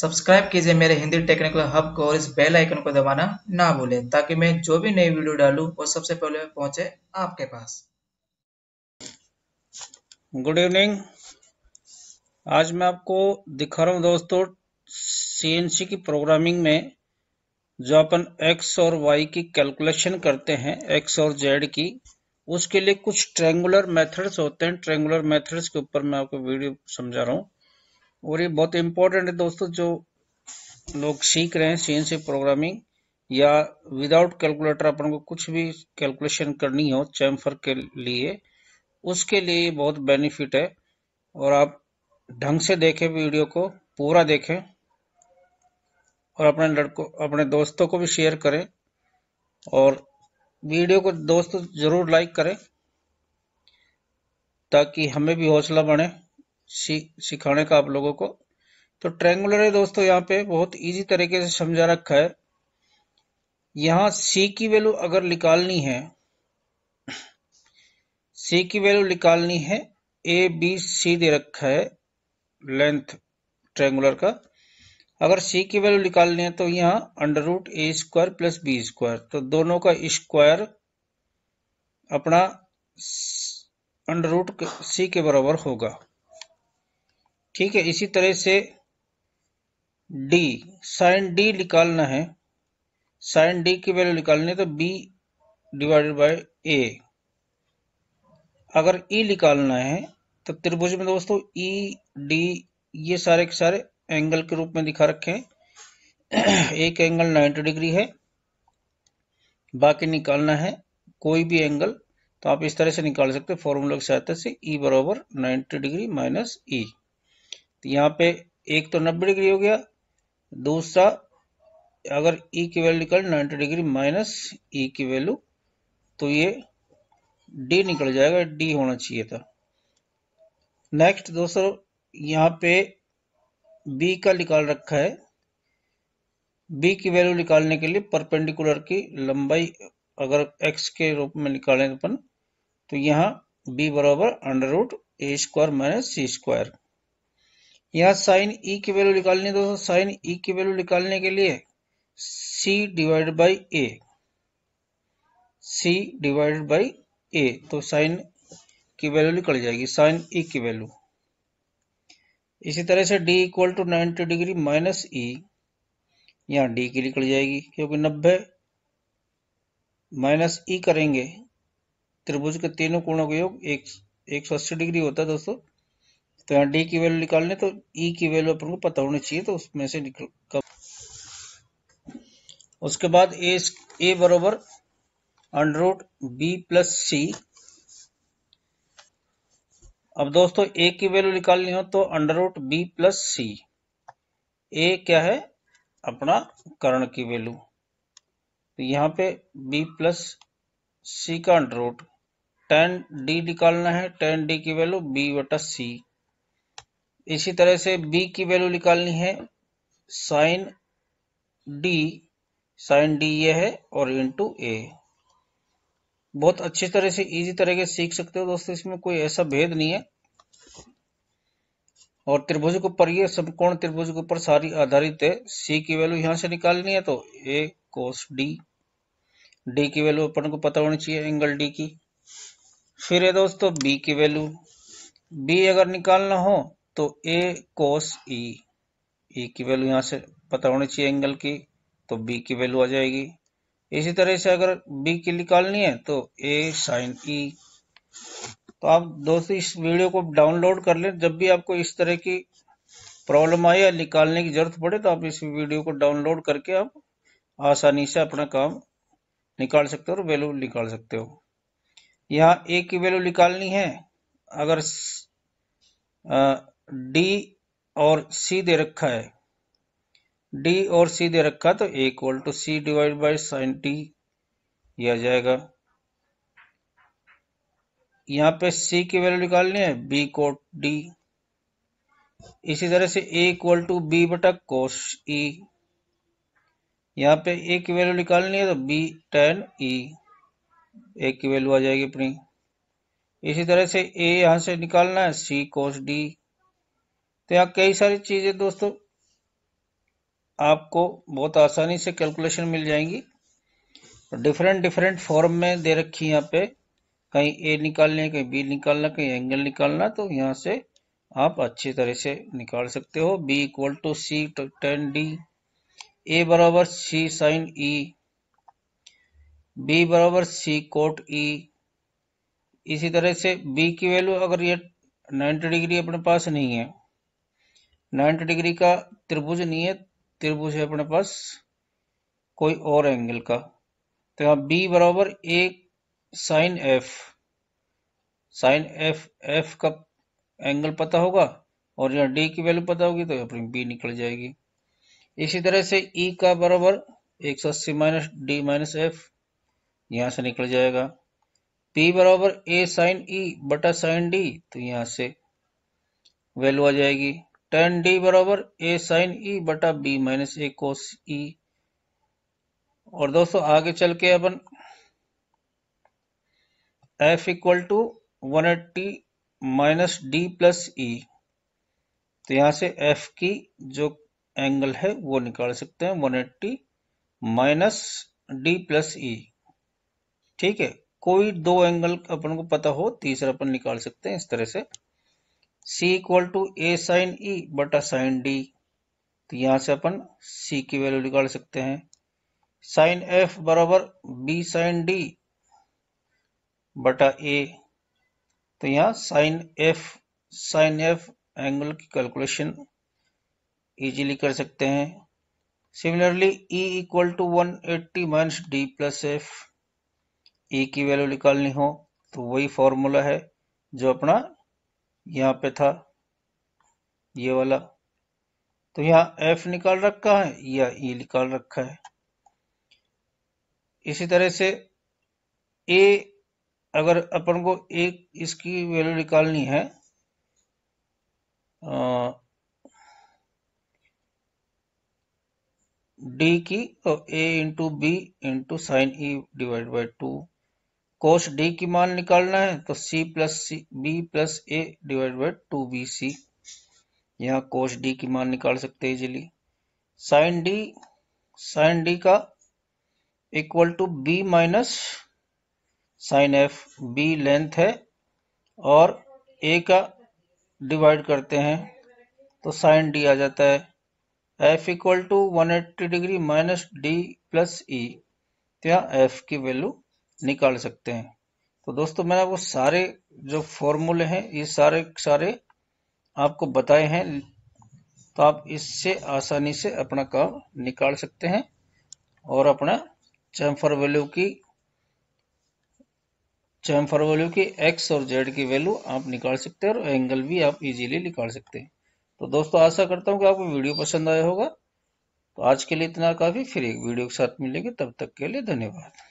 Subscribe कीजिए मेरे Hindi technical hub को और इस बेल आइकन को दबाना ना भूलें ताकि मैं जो भी नई वीडियो डालूं वो सबसे पहले पहुंचे आपके पास गुड इवनिंग आज मैं आपको दिखा रहा हूं दोस्तों सीएनसी की प्रोग्रामिंग में जो अपन एक्स और वाई की कैलकुलेशन करते हैं एक्स और जेड की उसके लिए कुछ ट्रेंगुलर मेथड्स होते हैं ट्रेंगुलर मेथड्स के ऊपर मैं आपको वीडियो समझा रहा हूँ और ये बहुत इम्पोर्टेंट है दोस्तों जो लोग सीख रहे हैं सी प्रोग्रामिंग या विदाउट कैलकुलेटर अपन को कुछ भी कैलकुलेशन करनी हो चैम्फर के लिए उसके लिए ये बहुत बेनिफिट है और आप ढंग से देखें वीडियो को पूरा देखें और अपने लड़कों अपने दोस्तों को भी शेयर करें और वीडियो को दोस्तों ज़रूर लाइक करें ताकि हमें भी हौसला बढ़े सिखाने का आप लोगों को तो ट्रेंगुलर है दोस्तों यहाँ पे बहुत इजी तरीके से समझा रखा है यहाँ सी की वैल्यू अगर निकालनी है सी की वैल्यू निकालनी है ए बी सी दे रखा है लेंथ ट्रेंगुलर का अगर सी की वैल्यू निकालनी है तो यहाँ under root A square plus B square तो दोनों का स्क्वायर अपना अंडर रूट सी के बराबर होगा ठीक है इसी तरह से डी साइन डी निकालना है साइन डी की वैल्यू निकालनी है तो बी डिवाइडेड बाय ए अगर ई e निकालना है तो त्रिभुज में दोस्तों ई e, डी ये सारे के सारे एंगल के रूप में दिखा रखे हैं एक एंगल 90 डिग्री है बाकी निकालना है कोई भी एंगल तो आप इस तरह से निकाल सकते हैं फॉर्मूला की सहायता से ई e बराबर 90 डिग्री माइनस ई तो यहाँ पे एक तो नब्बे डिग्री हो गया दूसरा अगर ई e की वैल्यू निकल 90 डिग्री माइनस ई e की वैल्यू तो ये डी निकल जाएगा डी होना चाहिए था नेक्स्ट दोस्तों यहाँ पे बी का निकाल रखा है बी की वैल्यू निकालने के लिए परपेंडिकुलर की लंबाई अगर एक्स के रूप में निकालें अपन तो यहाँ बी बराबर under root A square minus C square यहाँ साइन ई e की वैल्यू निकालनी है दोस्तों साइन ई e की वैल्यू निकालने के लिए C divide by A C divide by A तो साइन की वैल्यू निकल जाएगी साइन ई e की वैल्यू इसी तरह से D equal to ninety degree minus E यहाँ डी की निकल जाएगी क्योंकि नब्बे माइनस ई करेंगे त्रिभुज के तीनों कोणों का योग एक एक सौ अस्सी डिग्री होता है दोस्तों तो यहाँ डी की वैल्यू निकालने तो ई e की वैल्यू अपन को पता होनी चाहिए तो उसमें से निकल कब उसके बाद ए ए बरोबर अंडरूट बी प्लस सी अब दोस्तों ए की वैल्यू निकालनी हो तो under root B plus C A क्या है अपना करण की वैल्यू तो यहाँ पे बी प्लस सी का अंडरूट टेन डी निकालना है टेन डी की वैल्यू बी वटा सी इसी तरह से b की वैल्यू निकालनी है साइन डी साइन डी ये है और इंटू ए बहुत अच्छी तरह से इजी तरह से सीख सकते हो दोस्तों इसमें कोई ऐसा भेद नहीं है और त्रिभुज के ऊपर ये समकोण त्रिभुज के ऊपर सारी आधारित है सी की वैल्यू यहां से निकालनी है तो ए कोस डी डी की वैल्यू अपन को पता होनी चाहिए एंगल डी की फिर है दोस्तों बी की वैल्यू बी अगर निकालना हो तो ए कोस ई e की वैल्यू यहाँ से पता होनी चाहिए एंगल की तो बी की वैल्यू आ जाएगी इसी तरह से अगर बी की निकालनी है तो ए साइन ई तो आप दोस्तों इस वीडियो को डाउनलोड कर लें जब भी आपको इस तरह की प्रॉब्लम आए या निकालने की जरूरत पड़े तो आप इस वीडियो को डाउनलोड करके आप आसानी से अपना काम निकाल सकते हो और वैल्यू निकाल सकते हो यहाँ ए की वैल्यू निकालनी है अगर डी और सी दे रखा है डी और सी दे रखा तो equal to C divide by sine T आ जाएगा यहाँ पे सी की वैल्यू निकालनी है बी कोट डी इसी तरह से ए इक्वल टू बी बटा कोस ई e। यहाँ पे ए की वैल्यू निकालनी है तो बी टेन ई ए की वैल्यू आ जाएगी अपनी इसी तरह से ए यहाँ से निकालना है सी कोस डी तो यहाँ कई सारी चीज़ें दोस्तों आपको बहुत आसानी से कैलकुलेशन मिल जाएंगी डिफरेंट डिफरेंट फॉर्म में दे रखी यहाँ पे कहीं ए निकालना है कहीं बी निकालना कहीं एंगल निकालना तो यहाँ से आप अच्छी तरह से निकाल सकते हो B equal to C tan D A बराबर सी साइन ई बी बराबर सी कोट ई इसी तरह से बी की वैल्यू अगर ये 90 डिग्री अपने पास नहीं है 90 डिग्री का त्रिभुज नहीं है त्रिभुज है अपने पास कोई और एंगल का तो यहाँ बी बराबर A sine F sine F F का एंगल पता होगा और यहाँ डी की वैल्यू पता होगी तो यहाँ पर बी निकल जाएगी इसी तरह से ई e का बराबर एक सौ अस्सी माइनस डी माइनस एफ यहाँ से निकल जाएगा पी बराबर ए साइन ई बटा साइन डी तो यहाँ से वैल्यू आ जाएगी टेन डी बराबर ए साइन ई बटा बी माइनस ए कोस ई और दोस्तों आगे चल के अपन F equal to one eighty minus D plus E तो यहां से एफ की जो एंगल है वो निकाल सकते हैं one eighty minus D plus E ठीक है कोई दो एंगल अपन को पता हो तीसरा अपन निकाल सकते हैं इस तरह से C equal to A sine E बटा साइन डी तो यहाँ से अपन सी की वैल्यू निकाल सकते हैं साइन एफ बराबर बी साइन डी बटा ए तो यहाँ sine F sine F angle की कैलकुलेशन इजीली कर सकते हैं similarly E equal to one eighty minus D plus F E की वैल्यू निकालनी हो तो वही फॉर्मूला है जो अपना यहाँ पे था ये वाला तो यहाँ एफ निकाल रखा है या ई e निकाल रखा है इसी तरह से ए अगर अपन को एक इसकी वैल्यू निकालनी है डी की तो A into B into sine E divide by two cos D की मान निकालना है तो C plus C B plus A divide by two B C यहाँ कोश डी की मान निकाल सकते हैं easily sine D sine D का equal to B minus sine F B length है और ए का डिवाइड करते हैं तो साइन डी आ जाता है F equal to eighty degree minus D plus E तो यहाँ एफ की वैल्यू निकाल सकते हैं तो दोस्तों मैंने वो सारे जो फॉर्मूले हैं ये सारे सारे आपको बताए हैं तो आप इससे आसानी से अपना काम निकाल सकते हैं और अपना चैम्फर वैल्यू की चैम्फर वैल्यू की एक्स और जेड की वैल्यू आप निकाल सकते हैं और एंगल भी आप इजीली निकाल सकते हैं तो दोस्तों आशा करता हूँ कि आपको वीडियो पसंद आया होगा तो आज के लिए इतना काफ़ी फिर एक वीडियो के साथ मिलेंगे तब तक के लिए धन्यवाद